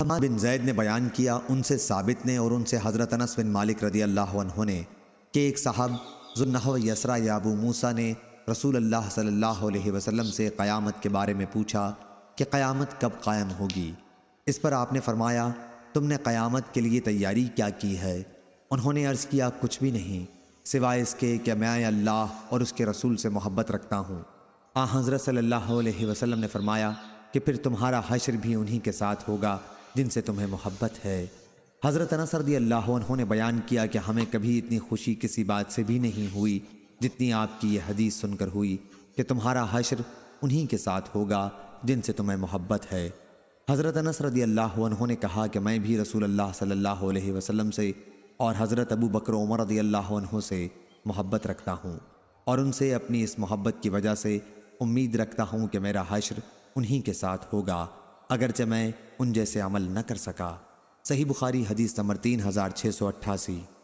हमा बिन जैद ने बयान किया उनसे साबित ने और उनसे हज़रत अनस बिन मालिक रदी अल्लाह ने कि एक साहब जुन्नाह यसरा याबू मूसा ने रसूल अल्लाह सल्लल्लाहु अलैहि वसल्लम से क़यामत के बारे में पूछा कि क़यामत कब कायम होगी इस पर आपने फ़रमाया तुमने क़यामत के लिए तैयारी क्या की है उन्होंने अर्ज़ किया कुछ भी नहीं सिवाय इसके कि मैं अल्लाह और उसके रसूल से मोहब्बत रखता हूँ आ हाँ, हज़रत सल्ला अलैहि ने फ़रमाया कि फिर तुम्हारा हशर भी उन्हीं के साथ होगा जिनसे तुम्हें मोहब्बत है हज़रत सरदी अल्लाह ने बयान किया कि हमें कभी इतनी खुशी किसी बात से भी नहीं हुई जितनी आपकी यह हदीस सुनकर हुई कि तुम्हारा हशर उन्हीं के साथ होगा जिनसे तुम्हें मोहब्बत है हज़रत अनस रदी अल्लाह ने कहा कि मैं भी रसूल अल्लाह सल्लल्लाहु अलैहि वसल्लम से और हज़रत अबू बकर उमर रदी अल्लाह से मोहब्बत रखता हूँ और उनसे अपनी इस मोहब्बत की वजह से उम्मीद रखता हूँ कि मेरा हशर उन्हीं के साथ होगा अगरचे मैं उन जैसे अमल न कर सका सही बुखारी हदीस नंबर तीन हज़ार छः सौ अट्ठासी